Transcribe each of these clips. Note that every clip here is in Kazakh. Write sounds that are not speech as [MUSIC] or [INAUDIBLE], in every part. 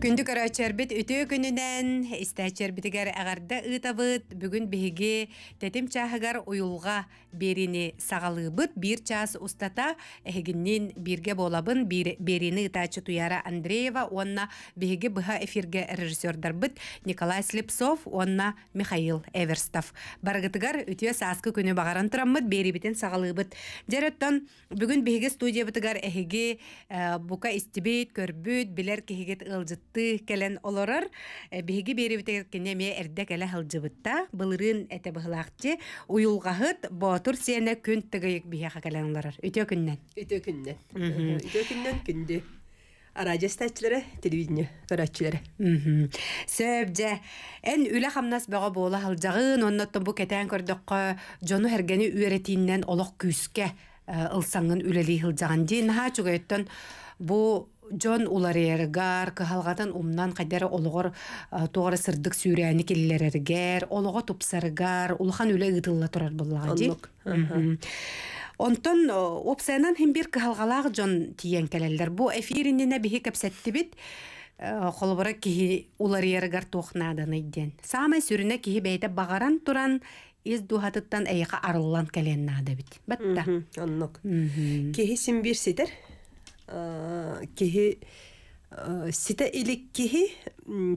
Күндік арачарбет өте күнінен, истәчарбетігер әғарда ытабыт бүгін бігі тәтім чағығар ойылға беріні сағалыбыт, бір час ұстата әгіннен бірге болабын берини ұйтачы туяра Андреева, онна бігі бұға эфирге режиссердар бұт Николай Слепсов, онна Михаил Эверстов. Барғытығар өтө сасқы күні бағаран тұрамыд, бері бітін сағалыбыт. Жараттан бүгін бігі студия бұтығар әгі э, бұқа істебет, көрбет, білер ты кэлэн олорар беги берип тегенге неме эрде келе халжыбытта былрын эте бахлакчы уйулгаһыт батур сене күн тигек бия келен олорар үтө күннән үтө күннән үтө э, күннән күнди арадиостачлары телевидение сарачлары сөбжа эн үле хамнас баға болы халжагын оннаттан бу кетен көрдөккө жону хергени үйретиннен олоқ күскә э, ылсаңын үлели халжаган динаҗугаттан бу жон уларыгар кыһалгатан умнан кадер олугор э, тугары сырдык сүүрәни киллерергер олого тупсаргар улхан үлө ыдылла турар буллага ди онтон э, опсаянан хим бир жон тиен келелдер бу эфириннине бихи кепсеттибит э, холбора киһи уларыярыгар туохнаадан идден саамай сүрүне кихи бэйте багаран туран из духатыттан эйха арыллан бит батта оннук киһи симбирситер кеһи сите илик кеһи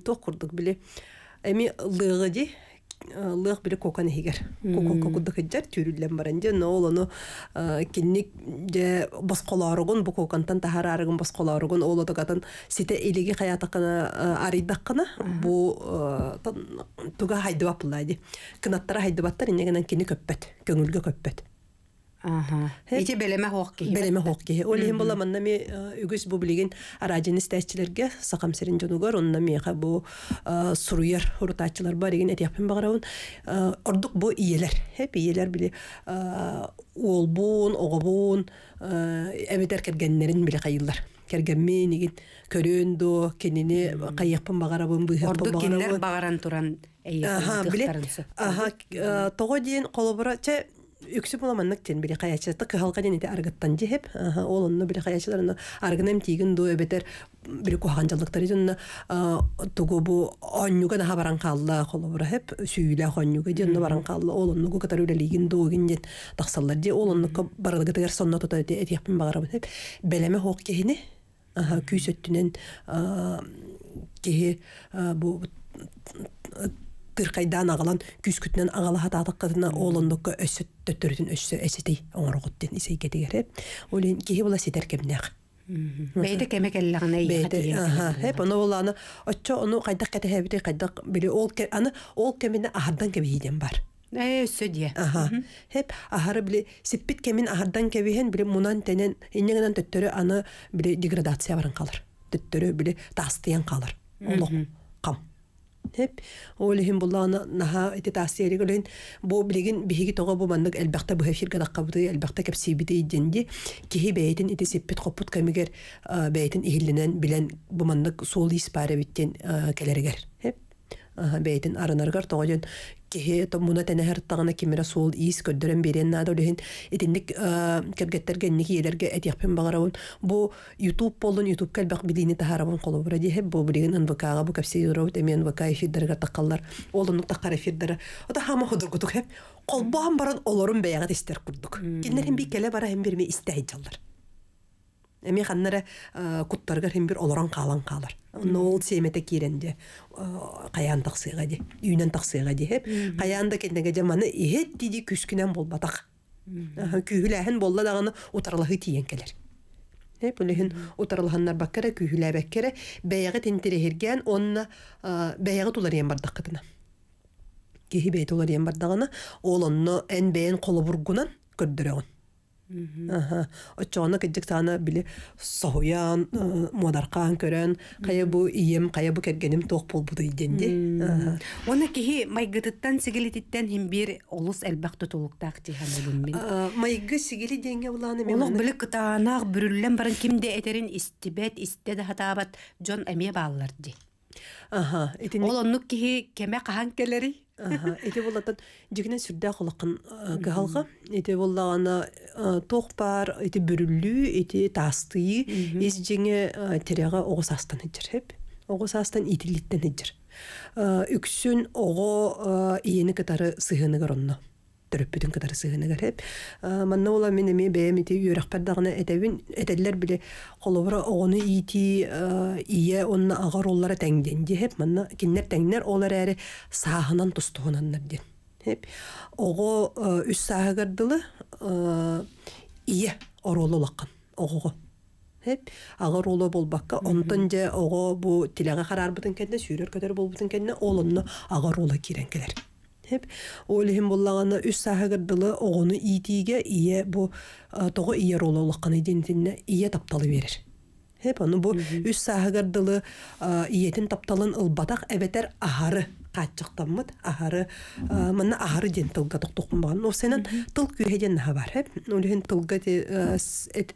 тох биле эми лыгы ди біле кокан хигер кокон кокуда хиджер баран баранде но ол ону кинник же басколарыгын бу кокантан тахарарыгын ол сите илиги хаятакына арыйдаккына бу туга хайдыбап кынаттара хайдыбаттар кини көңүлгө Ити белеме хоқки. Белеме хоқки. Олиһин була манна ми үгіс бу билигин аражын истәчләргә сакам серин жонугар онна ми ха бу суруяр уртачылар бар иген этепин баграун ордук бу иелер. Хеп иелер біле ол бун, огобун, эбетер кергеннерин биле кайылдар. Кергенмен иген көрөн до кенини кайыкпын багарабын бу. Ордық кеннер бағаран тұран Аха, биле. Аха, того дейін қолы бұра, үксү була маннак тен били каячатык халка ден ите аргыттан жеп ол онно били каячатарны аргынам тигин до эбетер били кухаган жалдыктар ден тугу бу оннюга да баран калла холобура хеп сүйүлө хоннюга ден баран калла ол онно го катар үлелигин догин ден таксаллар де ол онно барылгы сонно тота этиякпин багарабы хеп белеме хок кехини күйсөттүнен кехи бу кыркайдан агалан күс күтнен агала хатадык кызына олондукка өсөт төтөрүн өссө эсетей оңорогуттен исейге дегере олен кихи була сидер кемнек Бейді кәмек әліліғана Хәп, оны ол аны, отчо оны қайдақ кәті хәбіті қайдақ біле, ол аны ол кәмені ахардан кәбейден бар. Э, Өсі де. Аха. Хәп, ахары біле, сеппет кәмен ахардан кәбейен біле, мұнан тәнен, еннегінен төттөрі аны біле деградация барын қалыр. Төттөрі біле тастыян қалыр. Олық. Hep ол lehim naha ite tasiyeri gelen bu bilgin bihigi toga bu mandık elbette bu hefir gadak kabdı elbette kepsi bide kamiger beytin ihillenen bilen bu mandık ispare e, Hep киһи томмуна тэнэһэр таҕына кимирэ суол иис көрдөрөн бериэн наада үлэһин итинник кэргэттерге энник иэлэрге этиэхпин багарабын бу ютуб болун ютуб кэлбэх билини таһарабын холобура диэһэ бу билигин нвкга бу кэпсиюрабыт эми нвк эфирдерге ота баран олорун курдук бара бирми Эми ханнара э, куттарга хембир олоран калан калар. Но ол семете киренде э, каян таксыга ди. Үйнен таксыга ди хеп. Каянда кендеге жаманы эхет диди күскүнөн болбатак. Күйүләһен болла даганы утарлаһы тиен келер. Хеп э, үлеһин утарлаһаннар баккара күйүлә баккара бәягы тентерегерген онна бәягы тулар ен бардак кытына. Кеһи бәйтулар ен бардагына ол онно эн Очоны кедик таны білі соян, э, модаркан көрән, кая бу ием, кая бу кәргенім тоқ пол бұды еденде. Оны кихи майгыттан сигилититтен хим бир олыс әлбақ тутулуктак тихан билмин. Майгы сигили денге уланы мен. Олық билик таанак бүрүллен барын кимде этерин истибет, хатабат жон әме баалар ди. Аха Ол оннук кихи кеме кахан келери. Эти болатын жүгінен сүрді қылықын ғалға. Э, эти болағана э, тоқпар, эти бүрілі, эти тасты эс жеңе э, тереға оғыз астан әджір. Оғыз астан итилиттен әджір. Үксүн ого ийени кітары сыйғыны төрөп бүтүн кытары сыгына гарып манна ула мине ме бэм ити үрэх пардагына этэвин этэллер биле колобра огону ити ие онна агар оллара тэнген дихэп манна киннер тэнгнер олар эрэ сахынан тустуғынаннар дин хэп ого үс сахагардылы ие оролу лаққан ого хэп агар олу болбакка онтан же ого бу тилэгэ харар бутын кэнне сүйрэр кэдэр бол бутын кэнне олонны агар олу Hep олихим буллагана үс сахагырдылы огону итиге ие бу тогы ие ие тапталы берер. Хеп аны бу үс сахагырдылы иетин тапталын ылбатак эбетер ахары каатчактаммыт ахары э, манна ахары ден тылга токтокмаган осенен тыл күһеден наха бар хеп улен тылга э,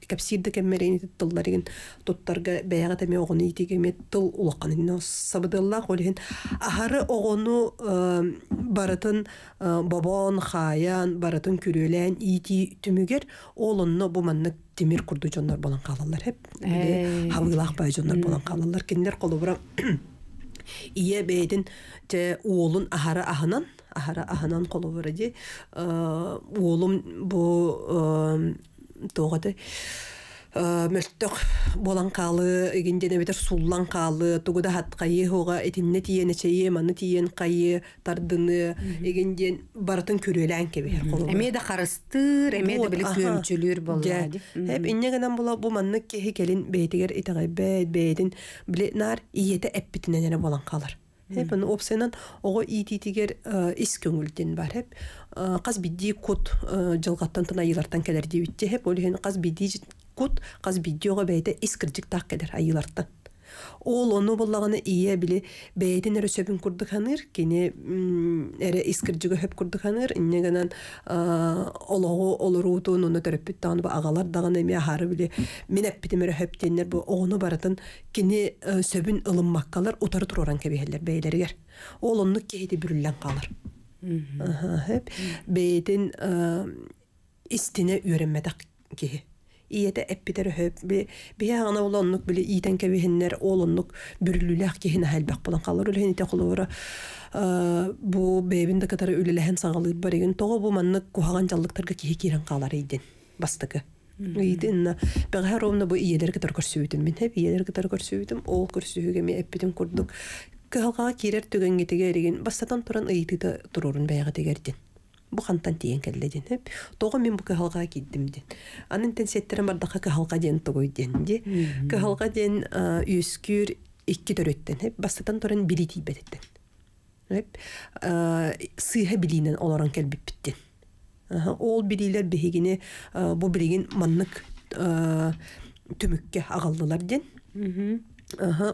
капсирде кеммерен тылларыгын тоттарга бәяга теме огоны итигеме тыл улакканы сабыдылла холен ахары огону э, баратын бабон хаян баратын күрөлән ити түмүгер олонно бу манна темир курду жоннор болан калалар хеп хабылак бай жоннор болан калалар киндер колубура ие бейдин же уолун ахара ахынан ахара ахынан колубуради уолум бу тоогады Э, мөлтөх болан қалы, бетер суллан қалы, тугуда хат хога этинне тиене маны тиен кайы тардыны егенден барытын көрөлән кебер колу эме да харыстыр эме да биле сөмчүлүр болла эп инне генен була бу манны кехи келин биле нар иете болан кут қаз видеоға бәйті искірдік тақ кәдір айылартын. Ол оны боллағаны ие біле бәйден әрі сөбін күрдік ханыр, кені әрі искірдігі хөп күрдік ханыр, инне ғанан олығы олыру ұтуын оны төріп бітті аңы ағалар дағын әме ағары біле мен әппетім әрі хөптенлер бұ оғыны баратын кені э, сөбін ылыммаққалар ұтары тұроран кәбейелер бәйлерігер. Ол оны кейді бүріллен қалар. Бәйден истине үйренмедік кейі. иете эппитер хөп би биана улонук би итен кебиһиннер олонук бүрлүлях кеһин хәлбак булан калыр үлһин итен кулура э, бу бебин дә кәтәр үлләһен сагылы бар иген тогы бу манны кухаган жаллыктарга ки хекерен калар иден бастыгы үйден бәгәр өмнө бу иелергә тор күрсәүдем мин хәп иелергә тор күрсәүдем о күрсәүгә ми эппитен курдык кәлгә кирәр төгәнгә тигәр иген бастадан туран ийтә турурын баягы тигәрдин бу хантан тиен келледенеп тоғы мен халға кыхалга киддимден анын тенсеттере мардакка кыхалга ден тогойденди кыхалга ден екі төреттен төрөттенеп бастатан торен бири тийбететтен сыйха билинен олорон келбиппиттен ол билилер бихигини бұл білігін маннык түмүкке ағалдылар ден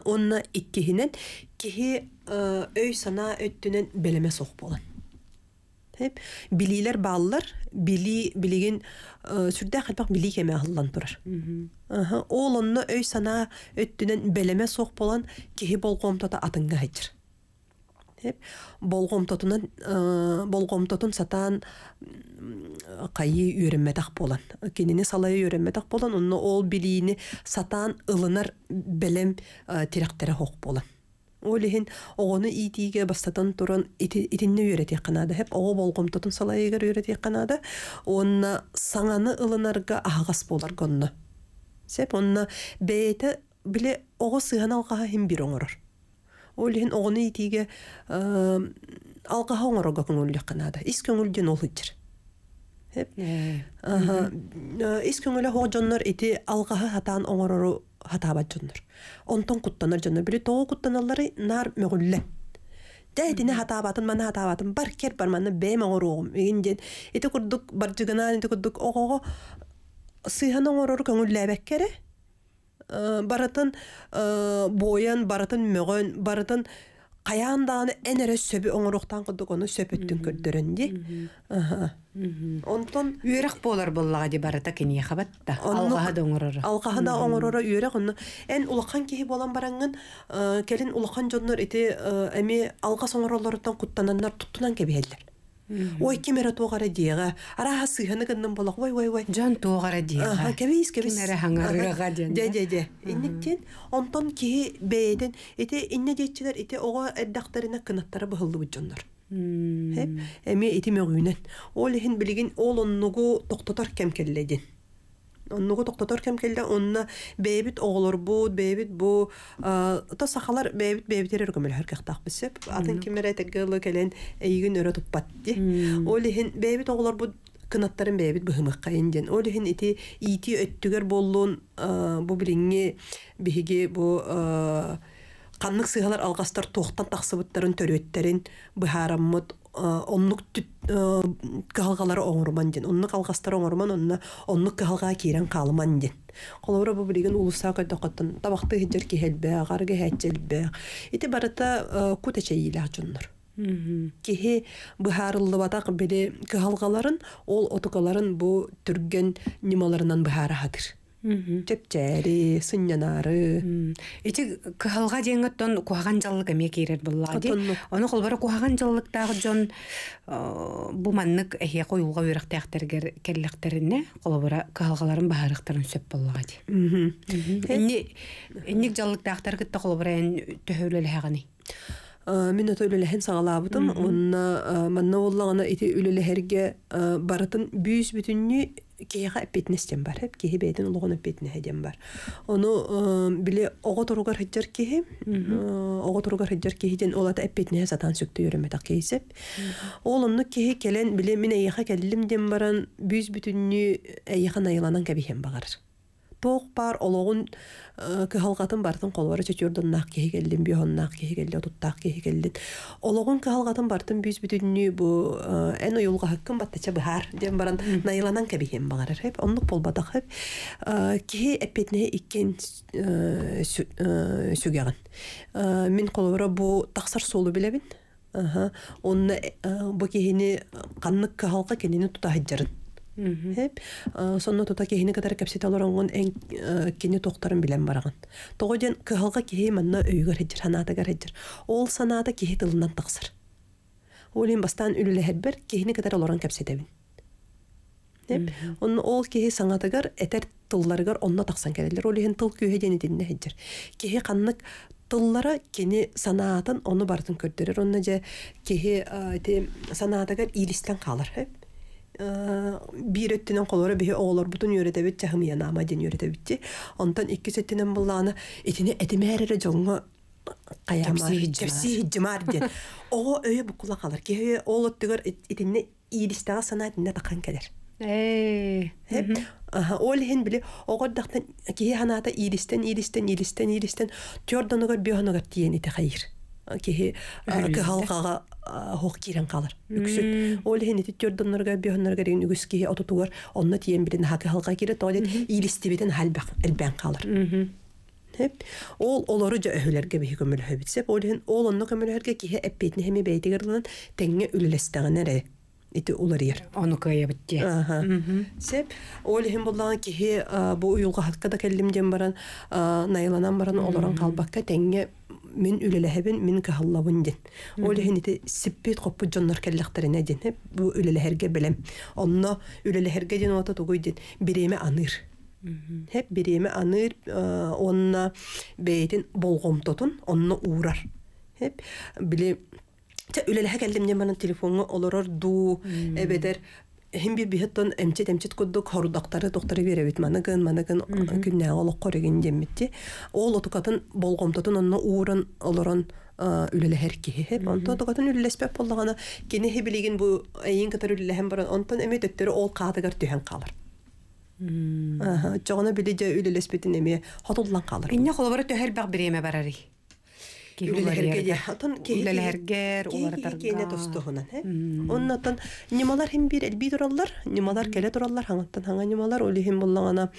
онна иккихинен кихи өй сана өттүнен белеме соқ болан Билилер баллар били билеген сүрдә хәлпак били кеме аллан турыр. Аһа, олонны өй сана өттүнен белеме сок болан кеһи болгом тота атынга хәтер. Тип, болгом тотуна, болгом тотун сатан кайы үрәмме тах болан. Кенене салай үрәмме тах болан, онны ол билини сатан ылынар белем тирәктәре хок болан. олиһин огону иитииге бастатан туран итинне үйрәтиэх канаада хэп оҕо болгомтотун салайыгар үйрәтиэх канаада онна саңаны ылынарга аһагас болар гонно сеп онна бээте биле ого сыыһан алгаһа хим бир оңорор олиһин огону иитииге алгаһа оҥорога көңүллүк канаада ис көңүлден ол э, э, Ис көңүлө хоожоннор ити алгаһа хатаан оңорору хатаабат дьоннор онтон куттанор дьоннор били тоо куттаналлары нар мөгүлле дәйтине хатаабатын мана хатаабатын бар кер бар мана бээм оңоругум эгин жен ити курдук баржыгынан ити курдук огого сыйхан оңорор көңүллээбеккере баратын боян баратын мөгөн баратын Қаян дааны сөбі оңырықтан құдық оны сөпөттін көрдірінде. Онтон... Үйрек болар боллаға де барыта кене қабатта. Алғаға да оңырыры. Алғаға да оңырыры үйрек. Ән ұлыққан кейі болан баранған, э, келін ұлыққан жоннар еті әме э, алға соңырыларыттан құттананнар тұттынан кәбе ой кемере тугара диэҕэ араға сыыһаны гынным болақ ой ой ой дьон тугара диэҕэ кебис кебис кемере хаҥарыаҕа диэн де де де инниктен онтон кейі бәйден ете, инне дейтшілер, ете, оға әддақтарына кынаттары бұхылды дьоннор Хеп, эми ете өгүнен. Ол хин билигин ол оннугу тоқтатар кем оннугу токтотор кем келди онна бэбит оголорбут бээбит бу то сахалар бээбит бэбитер өргөмөлөр кактакбысып атын кимере тегылы келен ийгин өрө туппатти ол ихин бу оголорбут кынаттарын бээбит быхымыкка инден ол ити ити өттүгөр боллун бу билиңи биһиги бу каннык сыыгалар алгастар туохтан таксыбыттарын төрөттерин быхаараммыт Э, оннук э, кыһалгалары оңорман дин оннук алгастар оңорман онна оннук кыһалга киирен каалыман дин колобура бу билигин улуса көйдокоттон табакты хиджер кихелбе агар кехэтчелбе ити барата э, кутачейилаа жоннор киһи быһаарыллыбатак били кыһалгаларын ол отукаларын бу түрген нималарынан быһаарахатыр Чепчери, сыннанары. Э, э, э, ити кыһалга диэн оттон куһаган жаллык эмиэ киирер буллаа ди. Ону холбара куһаган жаллыктаагы жон буманнык эхие койулга үйрөхтээхтергер келлехтерине холбара кыһалгаларын баарыктарын сөп буллаа ди. Инни инник жаллыктаахтар кытта холбара эн төһөлөлэхагани. Мин ото үлелехен сагалаабытым, онна манна оллағана ити үлелехерге баратын бүйіс бүтүнні ке рәпәтнестем бар, ке һе бәйдин улгыны бетне һедем бар. Оны э, биле ого торога һеҗәр ке һе, э, ого торога һеҗәр ке һен ул ат бетне э, затан сүктә йөрмәтә кисеп. Олымны ке келен биле менә яха келлим дим баран, бүз бүтүнне яхан айланып ке биһем багар. тоқ бар олоғын э, кыһалгатын бартын колбара чөчөрдөн нах кехигеллин бион нах кехигелли отуттах кехигеллин олоғын кыһалгатын бартын бүйс бүтүннү бу э, эн уюлга хаккын баттача быхар дем баран найланан кебихем багарар хеп оннук болбатах хеп э, кихи эппетне иккен сүгеган мен колбара бу таксар солу билебин онна бу кихини каннык кыһалга кенини тутахыджарын Хеп, ә, сонна тута қатар катар капсет олоронгон эн ә, кини тохтарын билен бараган. ден манна өйгөр Ол саната кеһи тылынан тахсыр. Олин бастан үлүле хебер кеһине катар олорон ол кеһи саңатагар этер тылларыгар онна тахсан келелер. Олин тыл күйе дени динне каннык санаатын оны бартын көрдөрөр. Онна же илистен бир өттүнөн колора бихи оолор бутун үйрөтөбүт чахымыянама ден үйрөтөбүтти онтон икки сөттүнөн буллаана итине этимээрере жоңго каямаржимар ден ого өйө букула калар кеи оолоттугар итинне иилистага сана итинне такан келер ол хин биле огордактан кии кеһи кыһалҕаҕа хох киирен қалар үксүт ол хенити төрдоннорга бөхөннорга деген үгүс киһи отутугар онно тиен кире тоолет иилистибитен халбах элбен қалар Ол олору жа өһүләргә бихи ол ол онно көмөл һәргә киһи теңе һәме бәйтегерлән ити уларыер. Оны кая битте. Сеп, ол хим буллан кихи бу уйулга хатка да келлимден баран, найланан баран олоран калбакка тенге мен үлеләһәбен мен каһаллабын дин. Ол хинити сиппит коппу жоннор келлектерине дин. Э, бу үлеләһәргә белем. Онно үлеләһәргә дин ота тугуй дин. Биреме аныр. Хеп биреме аныр, онна бейтин болгом тотун, онно урар. Хеп биле Тә үләлә һәгәлдем дим менә телефонны олорар ду әбәдер һәм бер биһәттән эмче темчет күдде кор доктары доктары бирә бит менә гын менә гын күндә алып карыгын дим бит. Ул отукатын болгом тотын аны уурын олорын үләлә һәр кеһе һәм аны отукатын үләлеш пәп булганы кене һе билеген бу әйен кәтер үләлә һәм бер онтан эмет өттөр ул кадыгар төһән калыр. Аһа, чагына биледә үләлеш битенеме хатулдан калыр. Инне халыбара төһәр бәг биреме барарый үлэлэргэр кэйэ тустуғынан хэ оннатан нималар хэм бир элби нималар кэлэ туралар, хангаттан ханга нималар ули хэм буллагана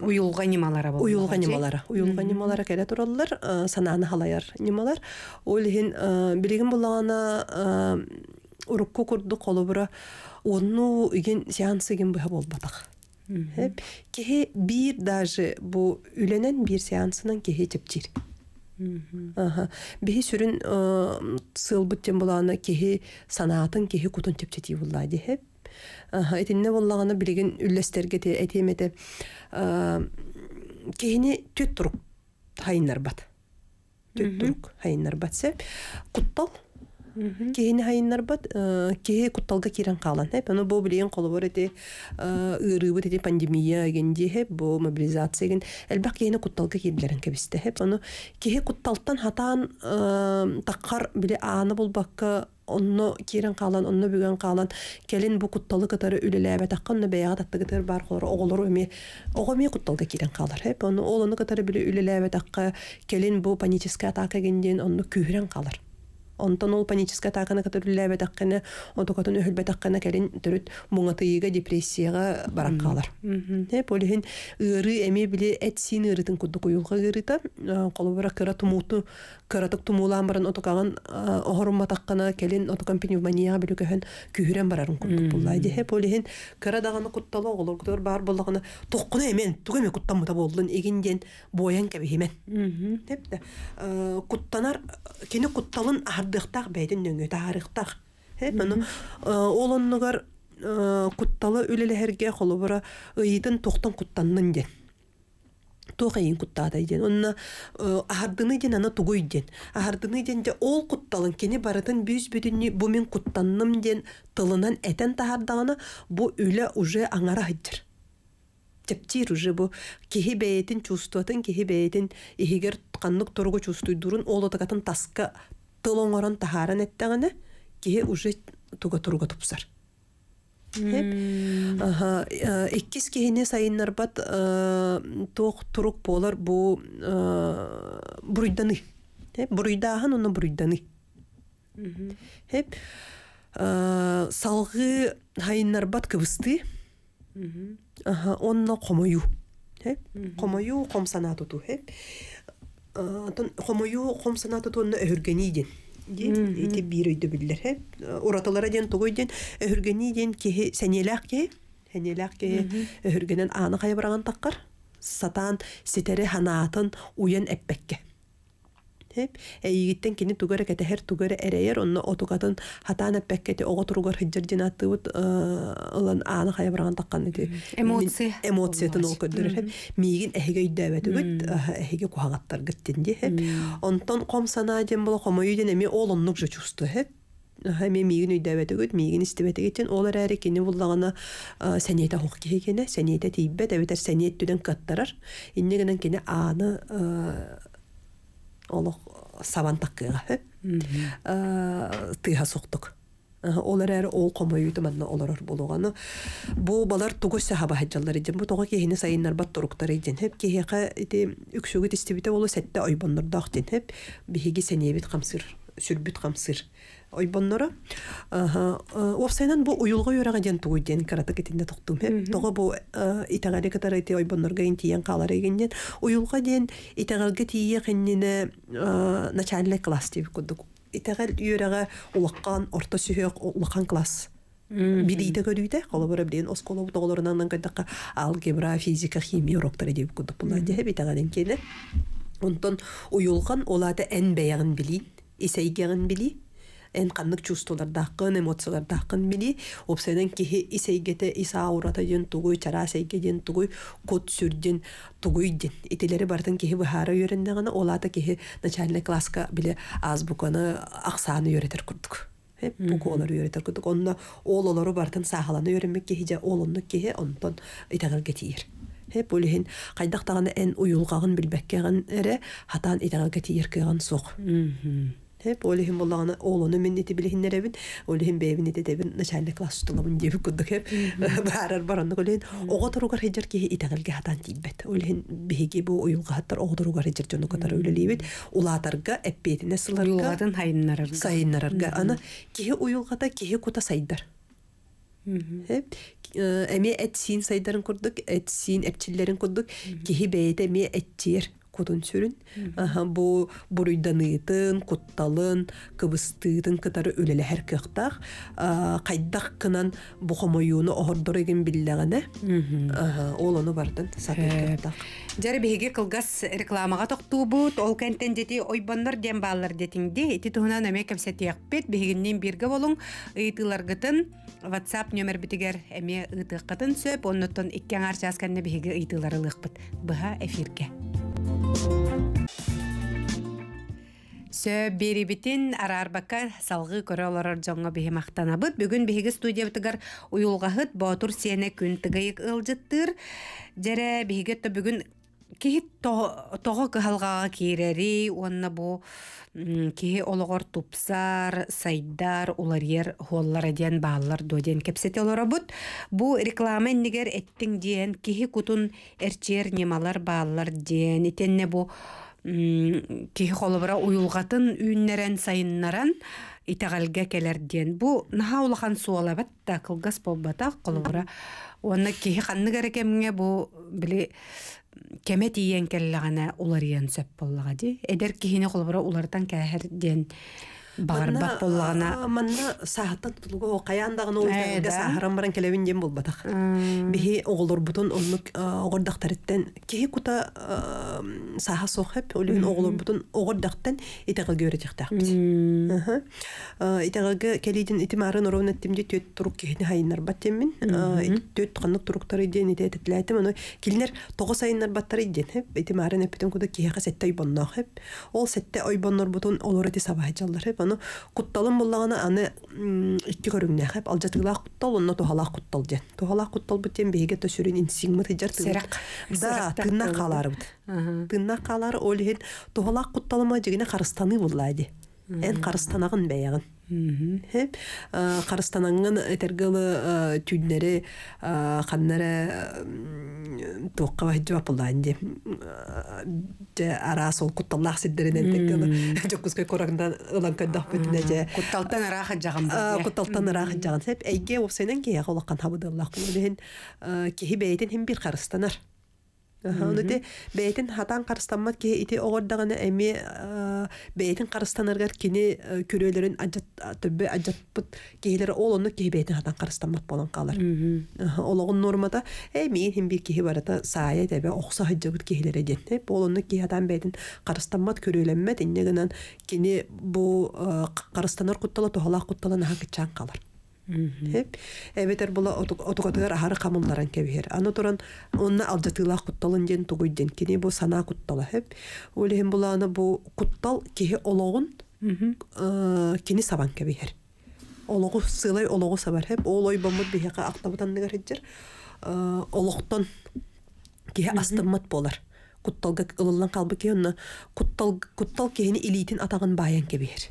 уюлга нималара болгон уюлга нималара уюлга туралар. кэлэ дураллар сананы халаяр нималар ули хэм билигин буллагана урукку курду колобура онну иген сеансы ген бэ болбатах Кеһе бир даже бу үленән бир сеансынан кеһе чыпчир. Аха. Биһи сүрүн сылбыт тем буланы санаатын киһи кутун тептети булла диһеп. Ага, этинне буллаганы билеген үлләстерге те әтемете. Киһини төт турук хайнар бат. Төт турук хайнар батса, куттал киһини хайыннарбат киһи кутталга кирен каалан хэп ону бо билигин колобор эти ыырыыбыт эти пандемия эгенди хэп бо мобилизация ген элбэх киһини кутталга киирбилерин кэбисте хэп ону киһи кутталтан хатаан таккар биле ааны булбакка онно кирен калан, онно бүгөн калан, келин бу кутталы кытары үлеләбе таққанны бәяға татты кытары бар қолыр, оғылыр өме, оғыме кутталга кирен калар. Хеп, оны олыны кытары біле үлеләбе таққа, келин бу паническая атака генден онно күйрен калар. онтон ол паническая атаканы көтүрүлээбе таккана онтокотун үһүлбе таккана келин төрүт муңатыйга, депрессияга барак калар э полихин Ыры, эми били эт син ыырытын кудду куюлга ыырыта э, колу бара кыра тумуту кыратык тумулан барын отукаган оһорумма таккана келин отукан пневмонияга барарын курдук буллай дехе полихин кыра даганы бар буллагына токкуна эмен тугеме куттаммыта болдун эгинден боян кебихимен деп куттанар кини кутталын ардыктак бэйдин нөңө таарыктак ол олоннугар кутталы үлелехерге холобура ыйытын токтон куттаннын ден ин куттаата иден онна э, ахардыны ден ана тугу иден ахардыны ден де ол кутталын кене барытын бүйс бүтүнни бу мен куттанным ден тылынан этен тахардагына бу үле уже аңара хыджыр тептир уже бу кихи бээтин чувствуатын кихи бээтин ихигер каннык торгу чувствуйдурун олотакатын таска тылоңорон тахаран эттегене кихи уже туга турга тупсар Эккис сайыннар бат тоқ турук болар бу буруйданы. Буруйдаһын уну Салғы Хеп салгы хайыннарбат кыбысты. Аха, қомайу. комою. Хеп, комою комсана туту, хеп. Тон дин эти бири дөбилләр һе ден тугой ден өргени ден сәнелак ке сәнелак ке өргенен аны кайбыраган таккар сатан ситере ханаатын уен эппекке тип э егиттен кини тугары кете һәр тугары эрәер онны отугатын хатана пәккәте ого тугар хиджердина тыут ылан аны хая барган таккан ди эмоция эмоция тын ол көдөр хеп мигин эге үйдәбәт үт эге кухагаттар гиттен ди хеп онтон комсана дим бул комо үйдән эми олоннук же чувство хеп Хәме мигин үйдәбәт үт мигин истебәт үтен олар әре кини буллагына э, сәнәйтә хук кигене сәнәйтә тибәт әбетәр сәнәйтә түдән каттарар иннегенен кини аны э, олох э, сабан таққыға э, тыға соқтық э, Олар әрі ол қомойуты манна олар болуғаны бұл балар тугу саха бахаджалар иден бұл тоға кехіне сайыннар бат тұруқтар иден хеп кехеқа иде үксөгіт істебіте болу сәтте ойбоннордақ ден хеп қамсыр сүрбүт қамсыр ойбоннора э, уопсайнан бу уюлга юрага ден тугуй ден карата кетинде токтум того бу э, итагаре катары ити ойбоннорга ин тиен калар эгенден уюлга ден итагалга тие кеннине э, начальный класс деп кудук итагал юрага улаккан орто сүйөк улаккан класс Бидейді көрүйді, қолы бұры білен осколы бұтығыларынан көдіққа алгебра, физика, химия уроктары деп күдіп бұлай дәе бетағаден кені. Онтон ұйылған олады ән бәяғын білейін, есәйгеғін білейін, эн каннык чувстволардакын эмоциялардакын били опсайдан кихи исейгете исаурата ден тугуй чара сейге ден тугуй кот сүрден тугуй ден ителери бартын кихи быхара үйренде гана олата кихи начальный класска биле азбуканы аксааны үйрөтер курдук бугуолар э, үйрөтер курдук онда ололору бартын сахаланы үйренмек кихи же олуннук кихи онтон итагылге тиер Хеп э, үлһин кайдактаган эн уюлгагын билбеккеган эре хатан итагылге тиер соқ. сук. Hep olihin olana oğlunu minneti bilehinler evin. Olihim beyvin eti devin naçaylı klas tutulamın diye kuduk hep. Bağırar mm-hmm. [LAUGHS] baran olihin. Mm-hmm. Oğa torugar hecer ki itagilge hatan tibet. Olihin bihigi bu uyulga hattar oğa torugar hecer conu kadar ölüleyibit. Mm-hmm. Ulatarga ebbetine sılarga. Uyulgadın hayınlararga. Sayınlararga. Ana kihi uyulgada kihi kuta saydır Hep эми этсин сайдарын курдук этсин эпчиллерин курдук киһи бэйэтэ эми эттиир кудун сүрүн аха бу буруйдан итин кутталын кыбыстыдын кытар өлеле һәр кыктак а кайдак кынан бу хомоюну ордор эген биллегене аха олону бардын сатыкта жары беге кылгас рекламага токтубут ол кентен дети ойбондор ден баалар детиңди эти тунан эме кемсе тияк бет бегенден бирге болун ыйтылар гытын ватсап номер битигер эме ыйтык кытын сөп оннотон иккен арчаскан эфирге Thank you. Сө беребитин араарбакка салгы көрө олорор жоңго биһи мактанабыт. Бүгүн биһиги студия уюлгаһыт Батур Сене күн тыгыйык ылжыттыр. Жере биһиге бүгүн киһи тоҕо кыһалҕаҕа киирери уонна бу киһи олоҕор тупсаар сайдар уларьер хуоллара диэн бааллар дуо диэн кепсете олоробут бу реклама эннигер эттиң диэн киһи кутун эрчиэр немалар бааллар диэн итенне бу киһи холобура уюлгатын үүннэрэн сайыннаран итегалге келер диэн бу наха улахан суолабат да кылгас болбата холобура уонна киһи ханныгар экемиңе бу били кеме тиен келлегана уларыян сөп боллага ди эдер кихини холбора улардан ден бағарбақ боллағына манна саһаттан э, сахарам баран келебин дем болбатак бихи оголор бутун оннук огордактарыттан кихи кута саха сохеп олин оголор бутун огордактан итагыл көрөтөктак бит итагылга келидин итимарын оровна төт турук кихини хайыннар төт ите тогуз айыннар хеп куда ол сетте ойбоннор бутун олор оны кутталын буллагана аны икки көрүңне ал алжатыгла куттал онно тухалак куттал же тухалак куттал бутен беге төсүрүн сүрүн инсигмы тижар да тына қалары тына калар ол хен тухалак кутталма жигине карыстаны буллайды эн карыстанагын бэягын Қарыстанаңын э, әтергілі э, түйдінәрі қаннары э, тоққа вахиджі бапылданды. Ара сол құтталлақ сиддерінен тәкілі жоққызкөй қорағында ұлан көндақ Құтталтан ара қаджағын бұл. Құтталтан ара қаджағын сәп. Әйге кейі бұл. бір Онуте бэйэтин хатан карыстаммат киһи ити оҕордаҕына эми бэйэтин карыстанаргар кини э, көрөөлөрүн төбө аджатпыт киһилер олонну киһи бэйэтин хатан карыстаммат болон калар. Олоғун нормата эми хим бир киһи барата саая тэбе охса хаджабыт киһилер эден. Эп олонну киһи хатан бэйэтин карыстаммат көрөөлэммет иннегынан кини бу э, карыстанар куттала тоһалаах куттала наһа кытчаан калар. Хеп. Эбетер була отугатыгар ахары камылларан кебихер. Аны туран онна алжатылах кутталын ден тугуйден. Кини бу сана куттала. Хеп. Улехин була аны бу куттал кихи олоғын э, кини сабан кебихер. Олоғу сыйлай олоғу сабар. Хеп. Олой бамыт бихеқа ақтабытан дегар хеджер. Э, Олоқтон кихи астыммат болар. Кутталга ылылан қалбы ке онна куттал, куттал кихини илитин атағын баян кебихер.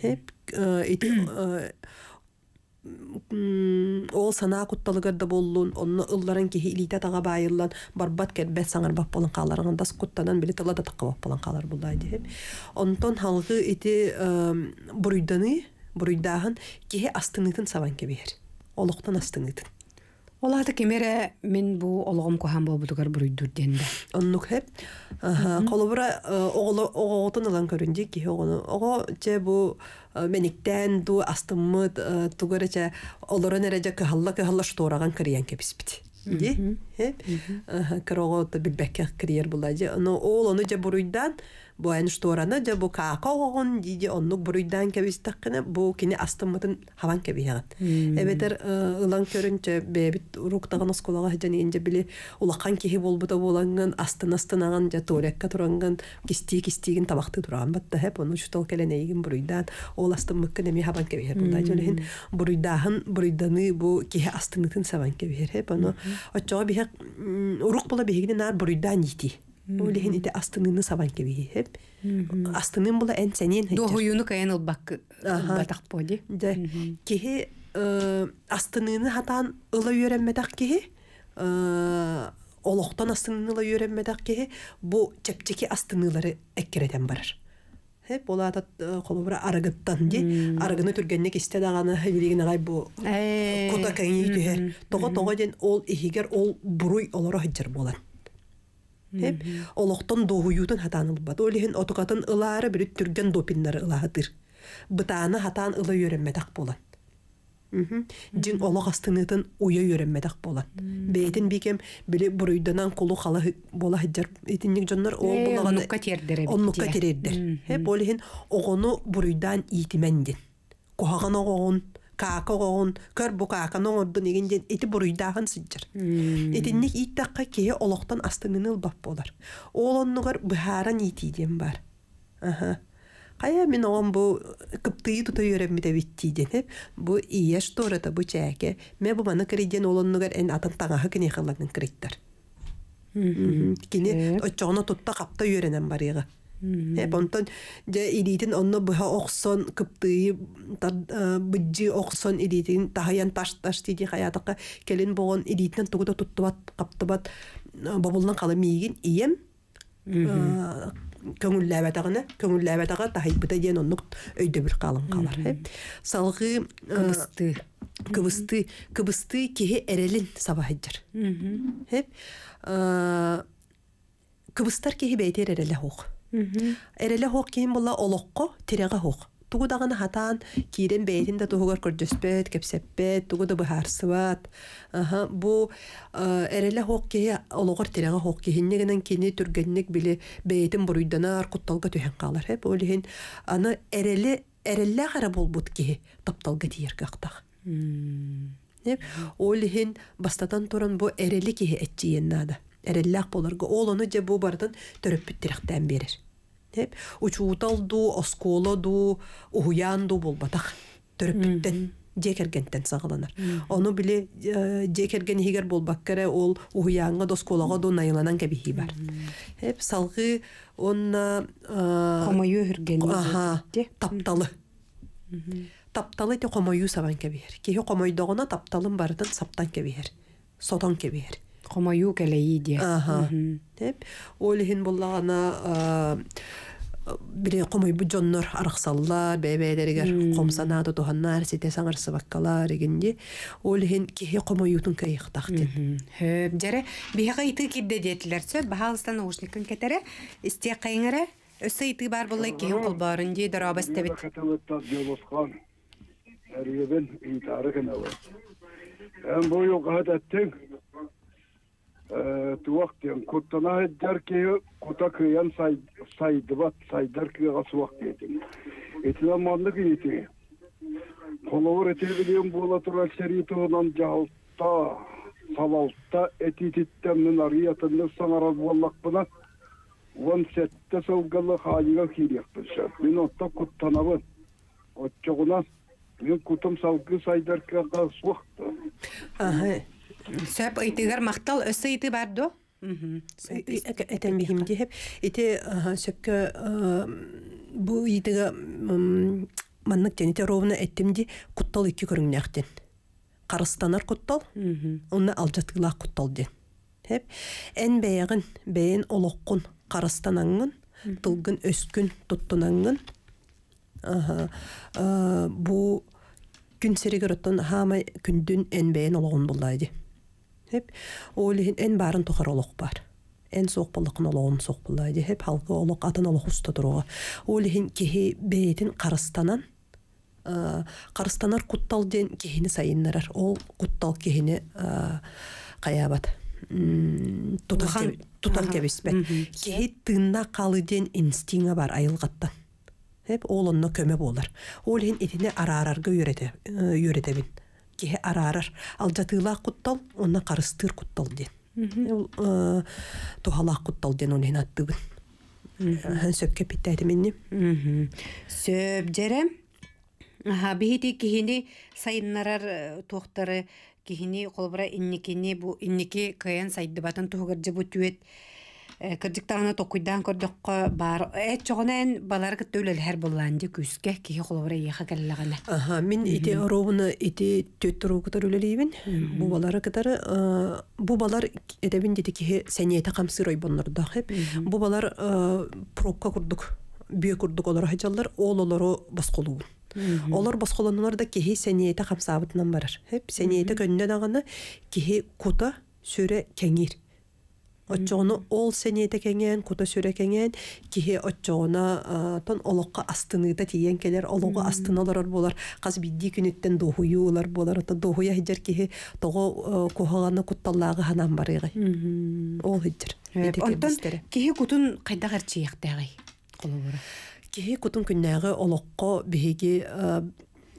Хеп. Э, [CLEARS THROAT] ол сана кутталыгар да боллун онно ылларын кихи илите тага байыллан барбат кэббэт бап болан кааларыгын дас куттанан биле тыла да таккабак болан каалар булай деп онтон халгы ити буруйданы буруйдагын кихи астынытын сабан кебиер олуктан Олата кемере мен бу олгом кохан болбутугар буруйдур денде. Оннук хеп. Колобура оғы э, оготон алан көрүндү ки огону. Ого же бу э, меніктен ду астыммыт э, тугарача олорон эреже кахалла кахалла штораган кирген кеписпит. Ди? Хеп. Кырого то билбекке кирер булажы. Но ол оны же буруйдан бу энштораны де бу какаон диде оннук буруйдан кебистаккына бу кини астымытын хаван кебияган эбетер э, ылан көрүнчө бебит уруктаган осколага жан энже били улакан кихи болбута боланган астын астынаган же туалекка туранган кисти кистигин табакты тураган батта хеп ону чутол келенейгин буруйдан ол астымыккын эми хабан кебиер булда жолехин буруйдахын буруйданы бу кихи астыңытын сабан кебиер хеп ону оччого бихе урук була бихигинин ар буруйдан ити Олеген ите астынын саван кеби хеп. Астынын була эн сенен хеп. Дохуюну ол ылбак батак поди. Да. Кеһи э, э, астынын хатан ыла үйренмедак кеһи. Олоқтан астынын ыла үйренмедак кеһи. Бу чепчеки астынылары эккеретен барыр. Хеп ол атат қолыбыра арыгыттан де, арыгыны түргенне кесте дағаны хабилеген ағай бұл э. кота кәңей түйер. тоғы тоға ден ол ехегер ол бұруй олары хыджар болан. Эп, олохтон доһуйутун хатанылбат. Олиһин отукатын ылаары бүрүт түрген допиннары ылаһытыр. Бытааны хатан ылы йөрөммәтак болан. Дин олох астынытын уя йөрөммәтак болан. Бейтин бекем биле буруйданан кулу хала бола хиджар итинник жоннор э, ол булаган оннукка тердер. Оннукка тердер. Эп олиһин огону буруйдан итимендин. Кохаган огон каака оғон көр бу каака ноңордун иген ден эти буруйдагын сыджыр кее олохтон астыңын болар ол бар Қая мен оған бу кыптыйы тұта үйрәмі де біттейден. Бұл иеш тората бұл чәке. Мен бұманы маны кірейден ән атын Эпонтон же иритин онно буха оқсон кыптыы быджы оқсон иритин тахаян ташташ тиди хаятыка келін болгон иритин тугуда туттубат каптыбат бабулнан қалы мийигин ием көңүлләбәтәгенә көңүлләбәтәгә тахипта ден оннук өйдө бир калын калар. Салгы кыбысты кыбысты кыбысты кихи эрелин сабахыджыр. Хеп кыбыстар кихи бәйтер эреле хук. Эреле хоқ кейін бұла олыққо тирегі хоқ. Тугу дағын хатан кирен бейтін да туғығыр көрдіспет, кепсеппет, тугу да бұхарсыват. Бу әрелі э, хоқ кейі олығыр тирегі хоқ кейіннегінен кені түргеннік білі бейтін бұруйданар құтталға түйен қалар. Бұл хен аны әрелі әрелі қара бол бұт кейі тапталға тиергі ақтақ. Ол бастатан тұрын бұ әрелі кейі әтчиен эреллах боларга ол ону же бу барытын төрөппүттирехтен берер деп учууталду осколоду болбатақ болбатах төрөппүттен жекергентен Оны ону биле э, жекерген хигер керек ол да досколого да найыланан кебихи бар Салғы салгы онна комою э, тапталы тапталы те комою сабан кебиер кихи комойдогона тапталын саптан кебиер сотон кебиер хомою кэлэйи деп Тэп. Олихин буллагана бире комой буджоннор арахсалла бэбэлэригер комсана тутуханнар сите саңар сыбаккалар игинди олхин кихи комой ютун кайыхтахтин хөп жаре биһага ити кидде кетере исте бар توقتين كنت نهي الدركي كتاك يان سايد سايد بات سايد دركي غاس وقتين اتنا مانلق يتي Қолауыр етебілен бола тұра шәриті онан жағалта, салалта әтететтемнің ариятынны саңарал болақ бұна, он сәтті сауғалы хайыға керекпін шәр. Мен отта мен құтым салғы сайдаркаға суақты. Сөп ыйтыгар мақтал өсі ыйты барды? до? Әтен бейім деп. Ите сөпкі бұл ыйтыға маннық те ровна әттімде құттал екі ақтен. Қарыстанар құттал, онна алжатқылақ құттал ден. ән бәйіғін, бәйін олыққын, қарыстанаңын, тұлғын өскін тұттынаңын. Бұл күн сірігір ұттын хама күндің ән бәйін олығын болдайды. Hep ол эн барын тухар олох бар. Эн соқпылықын олоғын соқпылай де, хеп халқы олық атын олық ұста тұруға. Ол ен кехе бейетін қарыстанан, э, қарыстанар құтталден ден кехені сайыннарар. Ол құттал кехені қаябат. Тұтал кебеспәт. Кехе тыңна қалы ден бар айылғаттан. Хеп ол онна көмі болар. Ол ен етіне кеһе арарар алдатыылаах куттал онна карыстыыр куттал ден э, тухалаах куттал ден он аттыбын сөпке питтәтименни сөп жерем бихити киһини сайыннарар э, туохтары киһини холбура инникини бу инники кыян сайдыбатын тугыржы бу түет кырдыктаана токуйдан көрдөккө бар эт чогонен баларга төлөлөр буллан ди күскө кихи холобра яха келлегене аха мен ите ровуна ите төттүрү көтөрүлөрүбүн бу балары кытары бу балар эдебин дити кихи сенете камсырой боннордо хеп бу балар пробка курдук бүйө курдук олар хажаллар ол олору басколуун Олар басқолонылар да кеһи сәниете қамсабытынан барар. Хеп сәниете көннен ағана кеһи кута сөре кәңир. Отчоғыны ол сенейді кенген, құты сөрі кенген, кихе отчоғына тон олыққа астыныда тиен келер, олуға астын олар болар, қаз бидді күніттен дохуы олар болар, та дохуя хиджер кихе тоғы кохағаны құтталлағы ханам барығы. Ол хиджер. Онтон кихе күтін қайда қарчияқтағай? Кихе күтін күннәғі олыққа бігі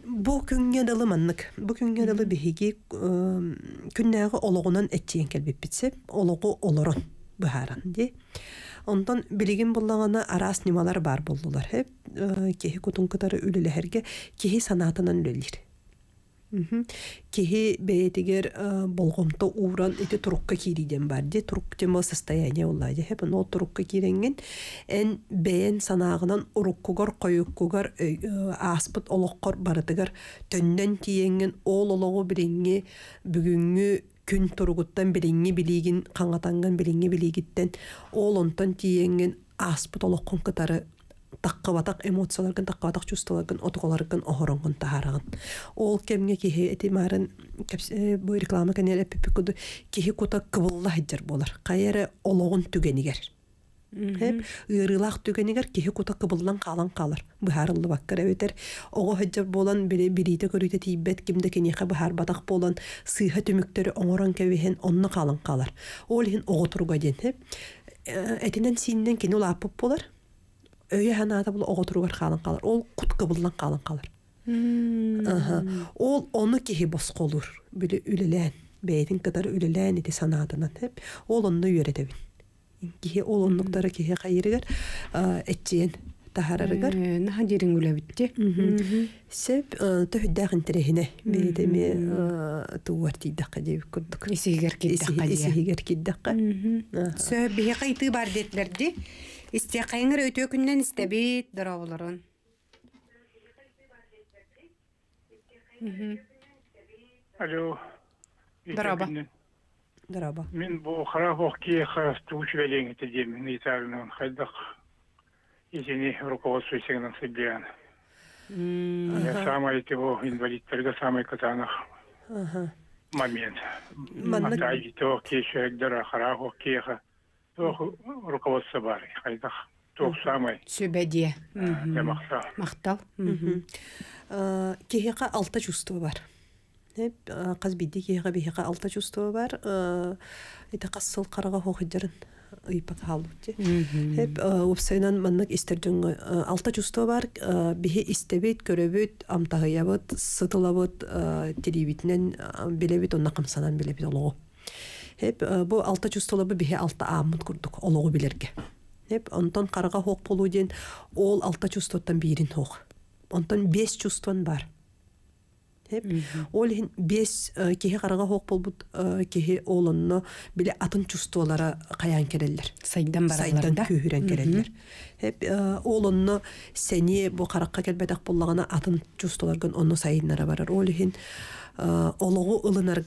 Бу күнге далы маннык. Бу күнге далы биһиги күннәге олоғунан әттиен келбеп битсе, олоғу олорон ди. Онтон билигин буллагана арас нималар бар булдылар. Хеп күтін кутун үлілі әрге санаатынан санатынан Кихи бейтигер э, болгомто уран ити турукка кириден барди. Турук тема состояние улайды. Хеп но турукка киренген эн бээн санаагынан уруккугар коюккугар э, э, аспыт олоккор барытыгар төннөн тиенген ол ологу биринги бүгүнгү күн туругуттан билинги билигин каңатанган билинги билигиттен ол онтон тиенген аспыт олоккон кытары таққабатақ эмоцияларгын таққабатақ чувстволаргын отуголаргын охоронгун тахарагын ол кемге кихи этимарын э, бу реклама кенел эпипикуду кихи кута кыбылла хиджер болар кайере ологун түгенигер Хеп, ырылах түгенигер кихи кута кыбылдан калан калар. Быхарылы баккара бетер. Ого хаджар болан бире бирите көрүтө тийбет кимде кенеха быхар батақ болан сыйха түмүктөрү оңорон кебехен онны калан калар. Ол хин ого турга ден. Хеп, э, этинен синден кене улапып болар. өйе һанда бу агы отырыр ханы калар, ул куткы булдын калын калар. м-м аһа. ул 12 хи бос колур. биле үлелен, бейдин кедер үлелен ди сана аднатеп, олынны йөрөтебин. хи олынлыктары хи хәйригәр, эчтән таһәргәр. һан йериң гүлә бит э, ди. сеп төһдәр индере һне биде ми дуар ди дакы ди кутдык. исәгәр кид дакы. исәгәр кид дакы. аһа. сөй би бар дитләр ди. Исте Истекайыңыр өте күннен истебит дыра боларын. Алло. Дыраба. Дыраба. Мен бұл қарап оқки қарасты үш бәлең етедем. Мен итарынан қайдық. Есені руководство есігінің сыбдиян. Я сама его инвалидтерге самый катанах. Момент. Матай витоқ кешек дыра қарақ оқкеға руководство бар айдах тоқ сөбәде мақта мақтал э, кехеға алта чувство бар э, бидде кехеға бехеға алта чувство бар это қассыл қараға хоқидерін ыйпак халбутти хеп э, упсайнан маннак истердюн алта чувство бар бихи истебит көрөбүт амтагыябыт сытылабыт телебитинен билебит онна камсанан билебит олого Hep e, bu алта чувстволабы бихе алты аамыт курдук олоғу билерге. Hep онтон қараға хоқ болуу ден ол алта чувствоттан бирин хоқ. Онтон бес чувствон бар. Hep ол бес кеһи қараға хоқ болбут кеһи олонно биле атын чувстволары қаян кереллер. Сайдан баралар да. Сайдан кереллер. сәне сени бу қараққа келбедақ боллағана атын чувстволарган онно сайыннара барар. Ол хин атын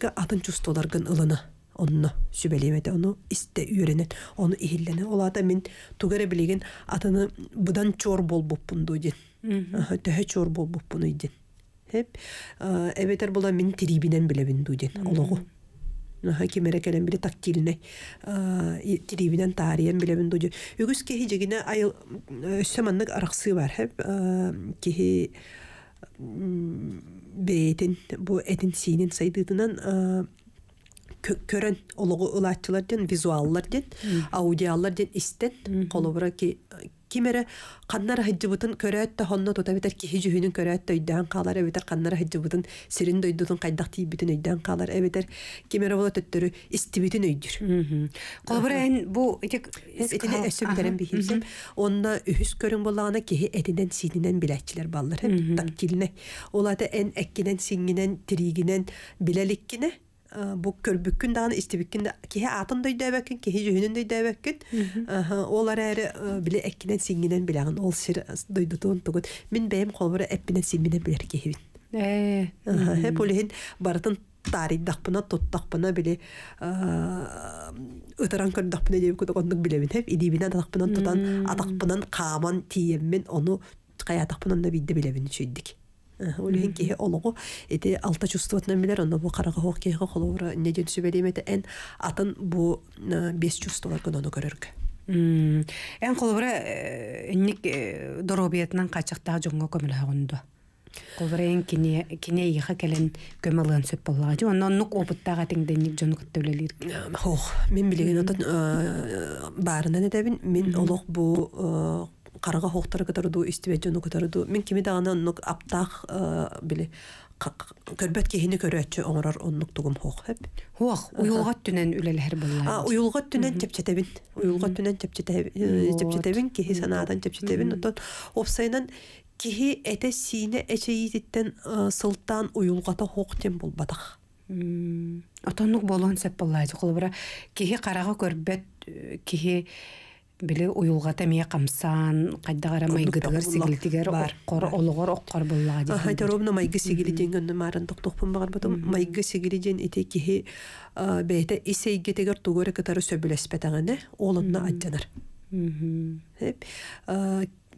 ылына. онно сүбелемете ону исте үйренен ону ихилленен олата мен тугере билеген атаны бұдан чор болбуппун дуудин төһө чор болбуппун уйдин хеп эбетер була мен тирибинен билебин дуудин ологу кемере келен биле тактильне тирибинен таариян билебин дуудин үгүс кехи жегине айыл сөманнык араксы бар хеп кехи беетин бу этин сиинин сайдыытынан көрөн олугу улаттылар ден визуаллар ден аудиаллар ден истен колубра ки кимере каннар хиджибутын көрөт те хонно тота бетер ки хиджибутын көрөт те дан калар бетер каннар хиджибутын сирин дойдудун кайдак тий бүтүн дан калар бетер кимере болот төттөрү исти бүтүн өйдүр колубра эн бу эти эти эсеп терем би хисеп онда үс көрүн болгону ки этиден сидинен билечтер балдар хэ тактильне олата эн эккиден сингинен тиригинен билеликкине Э, бу көрбүккүн дагы да кихи атын дойдойбеккин кихи жүһүнүн дойдойбеккин олар әрі э, биле эккинен сиңгинен ол сир э, мин бэйим холбура эппинен симминен билер кихибин булихин барытын таарыйдахпына тоттахпына били ытаран көрдахпына деп кутук білемін билебин кааман тиеммин ону каятахпынан да бидде Улиһин э, киһи олоғу эти алта чувствовать билер, онно бу карага хох киһи холовра не ден сүбелемете эн атын бу э, бес чувстволар гынону көрөргө. Эн холовра э, ник доробиятнан качактаа жоңго көмөл хагынды. Холовра эн кине кине иха келен көмөлөн сөп боллага жо онно нук опуттага теңден ник жону көтөлөлөр. Хох, мен билеген отон баарынан эдебин, мен олоқ бу ҡарға һоҡтар көтөрҙү, истебе дөнө көтөрҙү. Мин кими дә аны нык аптах э, биле көрбәт кеһине көрәтче оңрар оннык түгем һоҡ һеп. Һоҡ, уйылға төнән үләләр булар. А, уйылға төнән тип тәбит. Уйылға төнән тип тәбит, тип тәбит ки офсайнан киһи әтә сине әҗәйиттән э, султан уйылға та һоҡ тем булбадах. Атаннык болон сәп булайды, ҡылыбыра. Киһи ҡараға көрбәт, э, киһи Биле уйылга тәмия камсан, кайда гара майгы тигер сигил тигер бар. Оқор олоғор оқор болла ди. Ай торобна майгы сигил ден гөнү марын токтоқ пун баган бодум. Майгы сигил ден ите кихи бейте исей гетегер тугор кетер сөбүлөс петагане, олонна атжанар. Мм. Эп,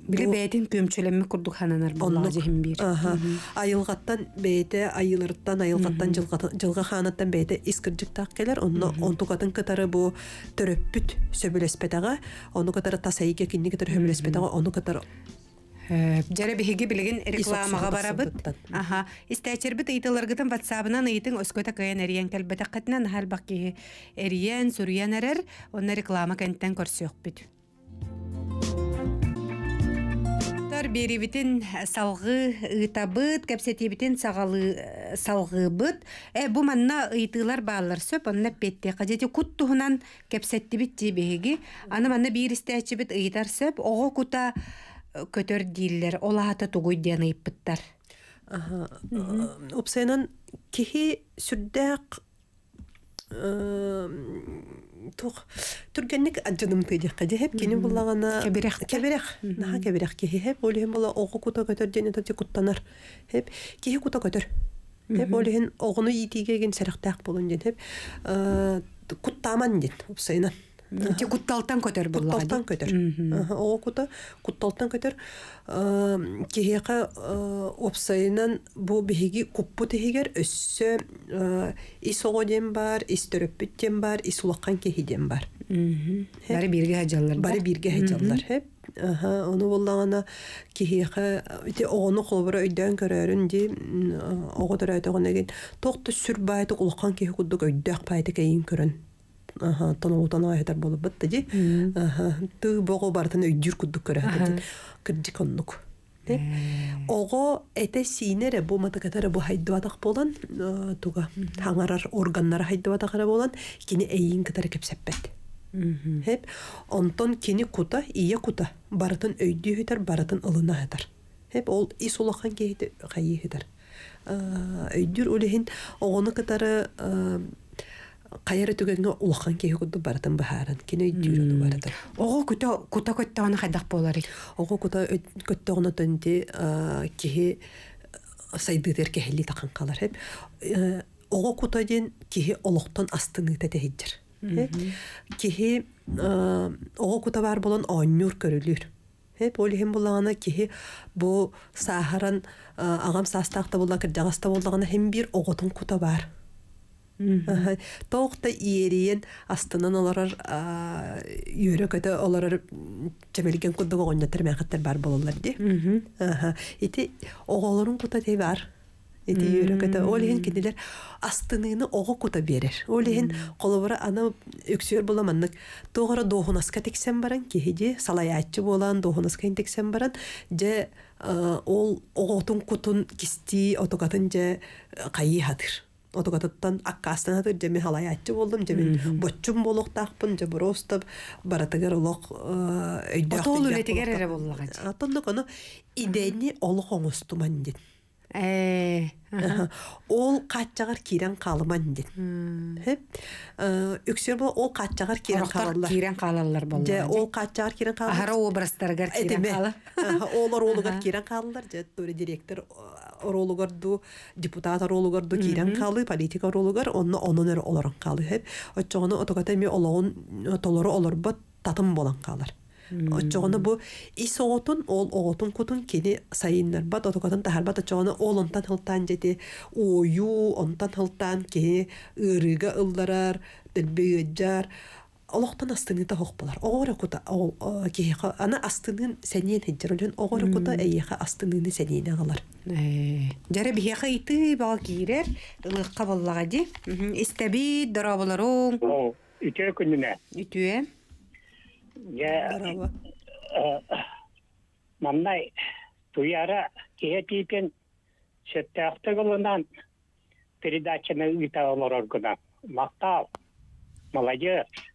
Биле бәйтен көмчөлемме курдук хананар булмады дихим бер. Аха. Айылгаттан бәйте айылырттан айылгаттан жылга жылга ханаттан бәйте искирдик так келер. Онны онтукатын кытары бу төрөп бүт сөбөлөспөтөгө. Э, онны кытары тасайыкка кинди кытары сөбөлөспөтөгө. Онны кытары Жәрі бігігі білігін рекламаға бара бұд. Аха, істәчір бұд ұйтыларғыдың ватсабынан ұйтың өскөйті көйен әриен кәлбәді қатынан ғал бақ кейі әриен, сүриен әрір, онын реклама кәнттен көрсі өк Тар беребитин э, салгы ыйтабыт, э, кепсетебитин сағалы э, салгыбыт. Э бу манна ыйтылар баалар сөп, онна петте кадети кут кепсеттибит тебеги. Аны манна биристечибит ыйтар сөп, ого кута көтөр дииллер олаата тугуй ден ыйппыттар. Аха. кихи сүрдәк тух тургенник аджыным педих кадехеп кини буллагана кеберех кеберех наха кеберех кехеп олем була огу кута көтөр дене тоти куттанар хеп кехи кута көтөр хеп олен огуну итигеген сарахтак болун ден хеп э, куттаман ден упсайнан Те кутталтан көтер бұл Кутталтан көтер. О кута кутталтан көтер. Кехеқа опсайынан бұл бігігі куппу тегер өссі ис оғоден бар, ис төрөппіттен бар, ис улаққан кехиден бар. Бәрі бірге хәджалар. Бәрі бірге хәджалар. Хәп. Оны боллағана кехеқа оғыны қолбыра өйдән көрәрін де оғыдыр әйтіғын әген тоқты сүр байты ұлыққан кехі күддік өйдәк байты кәйін көрін. тонолтонай һәтер булып бетте ди. Ә-ә, тү бартын үҗүр күтү керә ди. Кирди кондук. Ди. Э. Ого эте синер бу матакатара бу хайд ватак булган э, туга. Таңарар органнары хайд ватакара булган, кини эйин кетер кеп сәпбет. Хәп, онтон кини кута, ие кута. Бартын үйди һәтер бартын ылына һәтер. Хәп, ул исулахан кеиде, хәйи һәтер. Ә, э, үҗүр үлеһин огоны кетер қайыры түгенге ұлықан кейі құдды барытын баһааран кені дүүрүнү барытын ого күті көтті оны қайдақ болар Оғы күті көтті оны түнде кейі кеһилли такан тақан қалар. Э, оғы күті ден киһи олохтон астыны тетехиджер э, Кейі оғы күті бар болон оннюр көрүлүр Хеп э, болағаны кейі бұл бу ағам састақты састакта булла кирдягаста буллагана хем бір оғытың күті бар тоқты иерен астынан оларар үйрі көті оларар жәмелген күндің оғынна тірмәқіттер бар болылар де. Еті оғаларын құта тей бар. Еті өте көті. Олеген кенелер астыныны оғы құта берер. Олеген қолыбыра ана өксер боламанның Тоғыра доғынасқа тексен баран, салай айтшы болан, доғынасқа тексен баран. Жә ол оғытың құтын кісті отоқатын жә қайы хатыр отугатыттан аккастанатыр жеме халаятчы болдум жемен боччум болуктаакпын же просто баратыгер олох өйдөк э, отол үлетигер эре боллагач атолдук ону идени олох оңостуман дит э, ол каччагар кирен калыман дит өксөр бол ол каччагар кирен калалар кирен калалар бол же ол каччагар кирен калалар ахара кирен кала олор олугар кирен калалар же директор оролугарду депутат оролугарду кирен калы политик оролугар онно онон өр олорон калы хер отчоғону отогата эми олоон толору олорбот татым болон калар отчоғону бу ис оғотун ол оғотун кутун кини сайыннар бат отокатын тахарбат отчоғону ол онтан хылтан жети ою онтан хылтан кени ырыга ылларар дэлбиэджар олохпан астыныта да хохпалар огора кута ол кеха ана астынын сәнен хеджерөлөн огора кута эйеха астынын сәнен агалар жара э. бихеха ити бал кирер ылыкка боллага ди истаби дарабаларың үтө күнүнө үтүе дараба э, мамнай туяра кеха типен шеттахты голунан передачаны үтө олорор гына мактал молодежь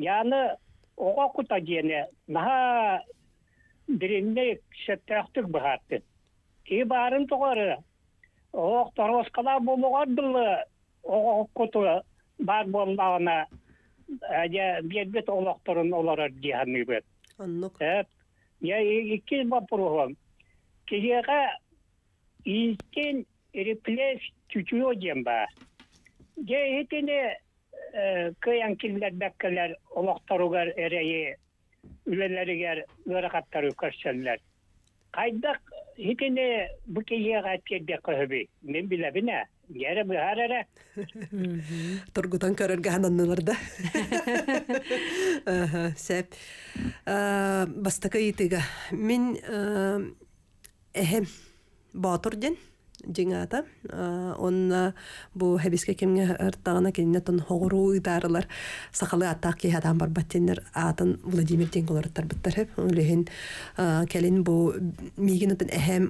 яны оға құта дені наға біріне шеттірақтік бұғатты. Кей барын тұғары, оғы тұрғысқала болуға дұлы оға құты бар болмағына әде бедбет оғы тұрын олары дейіңі бөт. Я екі бапырғым. Кезеға үйістен реплес түтіу дем ба. Де етіне Э, кыян килдер бәккәләр олоқтаруғар әрәйе үләләрігер өрәғаттару көрсәнләр. Қайдақ, хитіне бүкеге ғайт келді көхіби, мен білі біне, Яра бәһәрәрә. Торгутан көрәргә һананнылар да. [LAUGHS] Аһа, сәп. Э, бастыка итегә. Мин э эһем батырдың дьиңата онна бу хэбиске кемге ырттагына кенне тон хогуру ыдарылар сахалы адам атын Владимир Тенгулар тарбыттар хеп үлехин келин бу мигин атын эхэм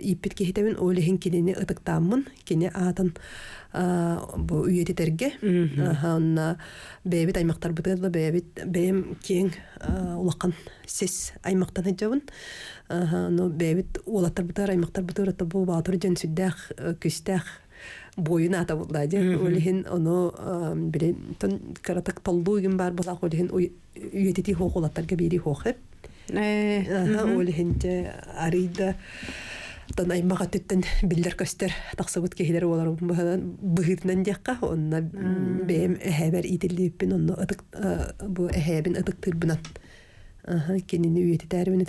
иппит кехитемин үлехин кине атын бу үйететерге онна бэбит аймактар бытыла кең улаккан сес аймактан эдебин но эрдэх э, күстэх буйна ата булды ди. Ул хин оно э, бире тон каратак толдугым бар булак ул хин үйтети хохулаттар бири хохы Э, ул хин те арида тон аймага тетен билдер көстер тахсыбут кехилер болар ул бадан быгырдан дякка онна бем хабар идилип бин онно атык бу хабин атык тыр Аха, кенени үйети тәрбине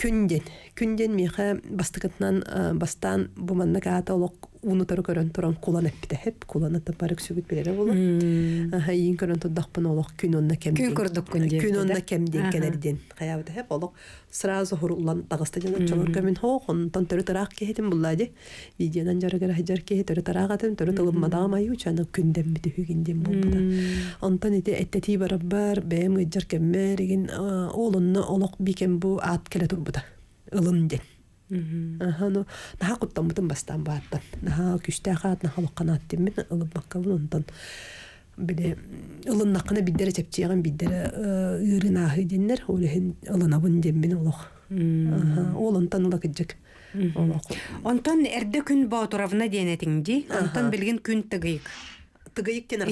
Күнден, күнден меха бастыкытнан бастан буманна ката олоқ уну тару көрөн туран кулана китеп кулана тапарык сүгүт берере болот аха ин көрөн тудак пын олох күн онна кем күн көрдүк күн деп күн онна кем деп келерден каяу хеп олох сразу хур улан дагыстан чөлөр көмүн хо хон тон төрү тарак кетим буллади видеодан жары кара жар кет төрү тарак атым төрү тылым мадам аю чаны күндөн бүтү хүгүндөн болбуда онтон ите эттети барабар бэм жар кем олонно олох бикем бу ат келе турбуда Ылым ден Ахану наха куттамытын бастан бааттан. Наха күстә хат наха лукканат тиммен ылып маккавын онтан. Биле ылын нақына биддере тепчеген биддере э, ырына хиденнер олехин ылына Аха ула кеджек. Онтан эрде күн баутуравна онтан билген күн тыгыйк. Тыгыйк тен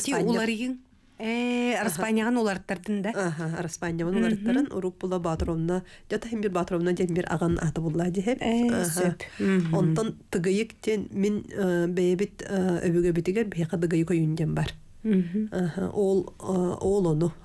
Распаняган уларттардын да. Аха, распаняган уларттарын Уруппула Батровна, жата хем бир Батровна ден бир аган аты булла сөп Онтон тыгыйык тен мен бейбит өбүгө битигер бейка дыгыйык оюндан бар. Ол ол ону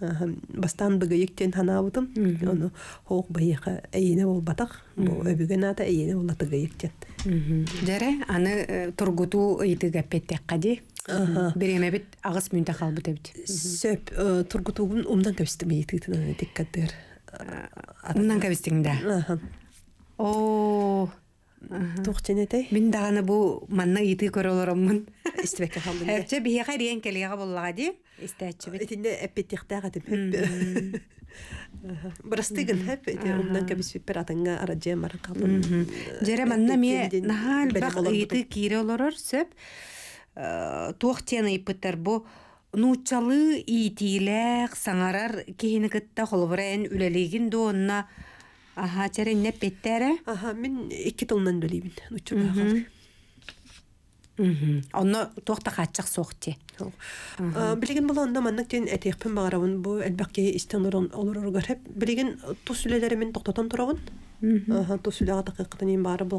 бастан бүгі үктен хана бұдым. Оны хоқ байықы әйіне ол батақ, бұл өбіген ата әйіне ол атығы үктен. аны э, тұрғыту үйтігі әппеттек қаде? Береме бит агыс мүнтә калбы дебит. Э, сөп э, тургутугун умдан кабистиме итти дигән дикәтләр. Умдан кабистиң дә. О, тухченете мин даганы бу манна ити көрөлөрөммүн истебекке [LAUGHS] калдым эпче бияка риен келега боллага ди истечибит итинде эппеттихтага деп Брастыгын хэп, эти умдан кабис пипер атанга араджия марын калдым жере манна мие нахал бақ ыйты кире олорор сөп, э, туох тена иппыттар бу, нучалы итилэк саңарар кытта холбырайын үлелегин дуонна, Aha, çeren ne petteri? мен екі iki tılından böleyim. Uçurda kalır. Оны... тохта хатчак сохти. Билеген бұл онда тен әтекпен бағарауын әлбәкке мен тоқтатан тұрауын. Аһа төсүләгә тәкъиқәт нин бары бу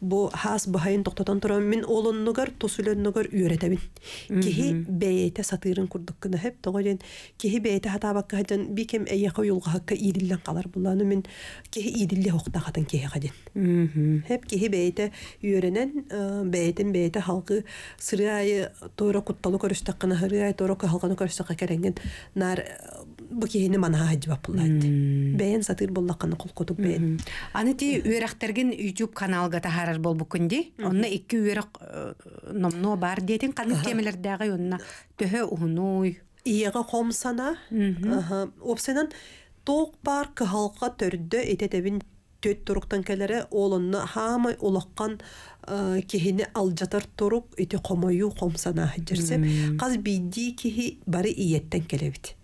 бу хас бу хайын токтотан мен мин олын нугар төсүләр нугар үйрәтәбен. Кеһи бәйтә сатырын курдык кына һәп тогылен кеһи бәйтә хатабак кәҗән бикем әйәхә юлга хакә идиллән калар буланы мин кеһи идилле хуктагатын кеһи гаҗен. Мһм. Һәп кеһи бәйтә үйрәнен э, бәйтен бәйтә халкы сырыа тора кутталу көрәштә кына һәр бәйтә тора халкына көрәштә кәрәнгән нар э, мана киһини манаха хаджыбап пуллайт бэйэн сатыр буллакканы құтып бәйін. аны ти YouTube ютуб каналга бол болбуккунди онна екі үөрак э, номно бар диэтин каны кемелердеаги онна төһө ухунуй иэге хомсана опсенан тоқ бар күхалқа төрдө этетебин төт тұрықтан келере олынны хамай улаккан э, киһини алжатар турук өте қомайу қомсана жерсем. Қаз бейді киһи бары иеттен келебит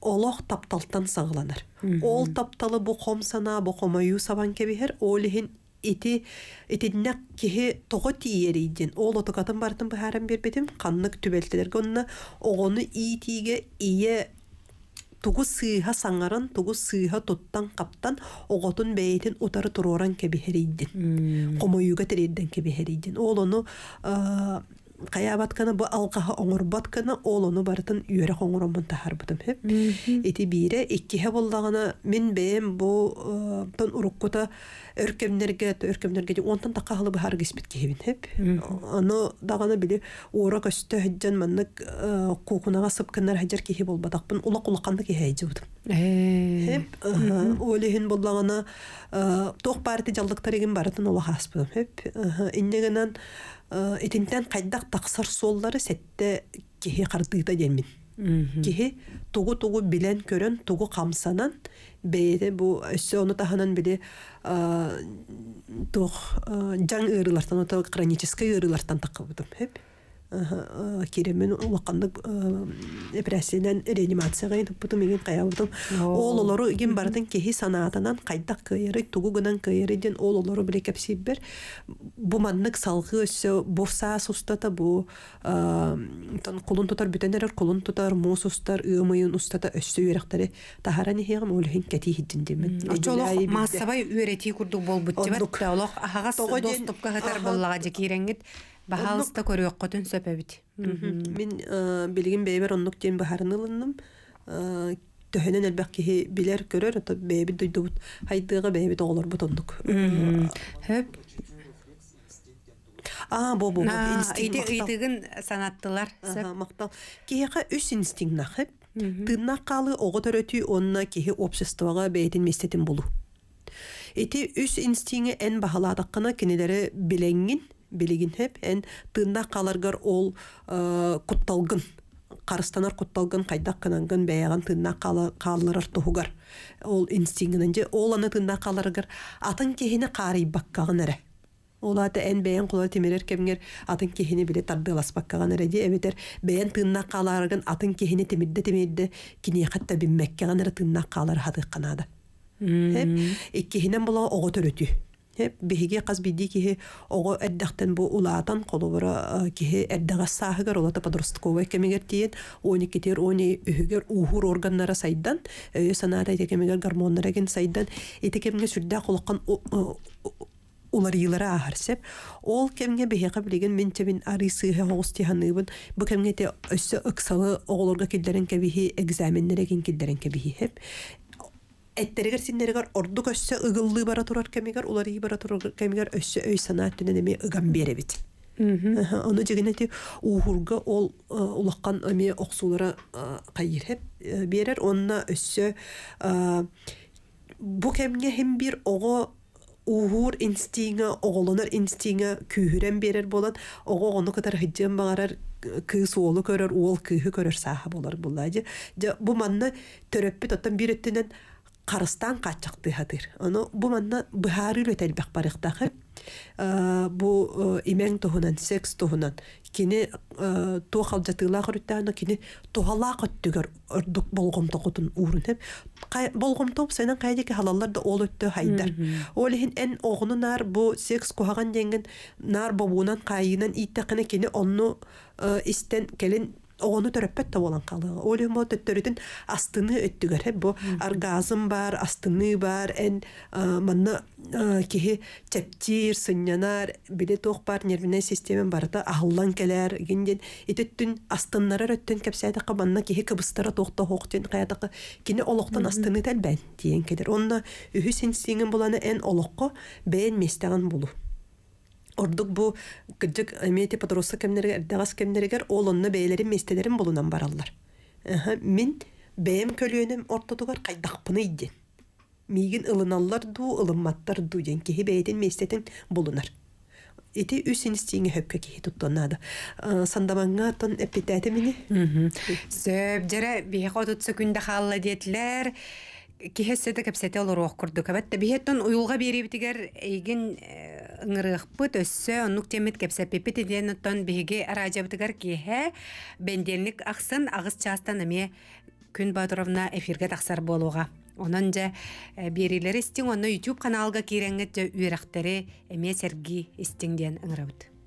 олох тапталтан саңланар. Ол тапталы бу хом сана, бу хомаю сабан кебихер, олихин ити итиннек кихи тоғы тиерейден. Ол отокатын бартын бахарам бербетим, каннык түбелтелер гонна, огону ии ие тугу сыйха саңарын тугу сыыха туттан каптан, оготун бәйтен утары туруран кебихерейден. комоюга терейден кебихерейден. Ол оны кая баткана бу алгаха оңор баткана олону барытын үйөрө оңоромун тахарбытым хеп ити бире иккихе боллагана мен бем бу э, тон уруккута өркемнерге өркемнерге де онтан такахылы бахар кеспит кебин хеп аны дагана били ора көстө хеджен маннык э, кукунага сыпканнар хеджер кихи болбатакпын улак улакканды кихе хеджебутым э. хеп олихин боллагана тоқ парти жалдыктар эгин барытын улахаспытым хеп иннегенен итинтен э, қайдақ тақсар соллары сәтті кеһи қардыыта демин кеһи тугу тугу билен көрөн тугу камсанан бейде бу өссө оны таханан біле э, тух э, жан ырылартан ото хронический ырылартан тақыбытым хеп Э, керемен улаккандык э, операциянан реанимацияга бутум иген каябытым ололору иген бардын кехи санаатанан кайдак кыйыры тугугунан кыйыры ден ололору биле кепсиббер буманнык салгы өссө бовса сустата бу э, тон кулун тутар бүтенерер кулун тутар муус устар ыымыйын устата өссө үйректери тахаран ихиам өлхин кети хиддин демен очолох массабай үйрети курдук болбут тебат олох ахагас доступка хатар боллага жекиреңит Бахалыста көрүк котун сөпөбит. Мен э, билгин бейбер оннук тен баһарын ылындым. Э, Төһөнөн әлбәк ки билер көрөр, ата бейби дуйду бут. Хайтыга бейби доллар бут оннук. Хөп. А, бо бо бо. Идигин санаттылар. Мактал. Киһәгә 3 инстинкт нахып. Тынна калы огы төрөтү онна киһе обществага бейдин мистетин булу. Эти 3 инстинкт эн баһалаадыкына кинелери билеңин, белегин хеп эн тында каларгар ол э, кутталгын карыстанар кутталгын қайда кынангын бэяган тыынна каалырар тухугар ол инстинктинен ол аны тында каларгар атын кехине каарыйбаккагын эре ол аты эн бэйен кулар темерер кемгер атын кехине биле тардыыласпаккаган эре де эбитер бэйен тыынна кааларгын атын кехине темирде темирде киниэхатта биммеккеган эре тыынна каалар хатыкканаада иккихинен була ого төрөтүү Хеп биһиги қаз бидди киһи оҕо эрдэхтэн бу улаатан холобора киһи эрдэҕэс сааһыгар олата подростковый кемигер тиен оны китер оны үһүгер уһур органнара сайдан санаата итекемигер гормоннара ген сайдан итекемге сүрдээх холоккан уларыйлара ахарсеп ол кемге бехеха билеген мен тебин арысыга хостиханыбын бу кемге те өссө ыксалы оголорга килдерен кебихи экзаменнере кин килдерен кебихи хеп эттерегер синнерегер орду өссө ыгыллыы бара турар кемигер уларыы бара турар кемигер өссө өй санаат түнен эми ыган беребит Оны дегенде те ол э, улаккан эми оксулара э, кайиреп э, берер онна өссө бу кемге хим бир ого уһуур инстиңа оголонор инстиңа күүһүрэн берер болан ого ону катар хыджын багарар кыы суолу көрөр уол кыыһы көрөр сааха болар булла же бу манна төрөппүт оттон бир өттүнен қарыстан қатчақты хатыр. Оны бұл манна бұхары лөтәлбәқ барықтақы. Ә, бұл ә, имәң тұхынан, секс тұхынан, кені ә, тоқал жатыла құрыттағына, кені тоғала көттігір үрдік болғымты құтын ұрын. Болғымты ұп сайнан қайдекі халалар да ол өтті хайдар. Ол ең ән оғыны нар бұл секс құхаған денген нар бабуынан қайынан иттіқіні кені онны істен келін ону төрөппөт болан калыгы ол эмо астыны өттүгөр бу оргазм бар астыны бар эн манна кихи чептир сыннанар биле тох бар нервная система барыта ахыллан келер гинден итөттүн астыннары өттөн кепсәйде кабанна кихи кыбыстара тохта хоктен каядакы кини олоктан астыны телбен тиен келер онна үһү сенсиңин буланы эн олокко бен местеген булу Ордук бу кыджык эмете подроса кемнерге, эрдагас кемнергер олонна бейлерин местелерин болунан бараллар. Аха, мин бэм көлөнөм ортодугар кайдакпыны идден. Мигин ылыналлар ду, ылымматтар ду ден кеһи бэйдин местетин болунар. ити үс инстиңе хөпкө кеһи туттонады. Сандаманга тон эпитети мини. Сөп жара бихотутсу күндә халла диетлер киһэссэтэ кэпсэтэ олоруох курдук эбэтте биһэттон уюлга биэрибитигэр эйгин э, ыңырыахпыт өссө оннук темит кэпсэппипит идиэн оттон биһиги араажабытыгар киэһэ бендиэнник ахсын агыс частан эмиэ күн батуровна эфирге тахсар болуға онон же э, биэрилер истиң онно ютуб каналга кииреңет же үйрэхтери эмиэ истиң истиңдиэн ыңырабыт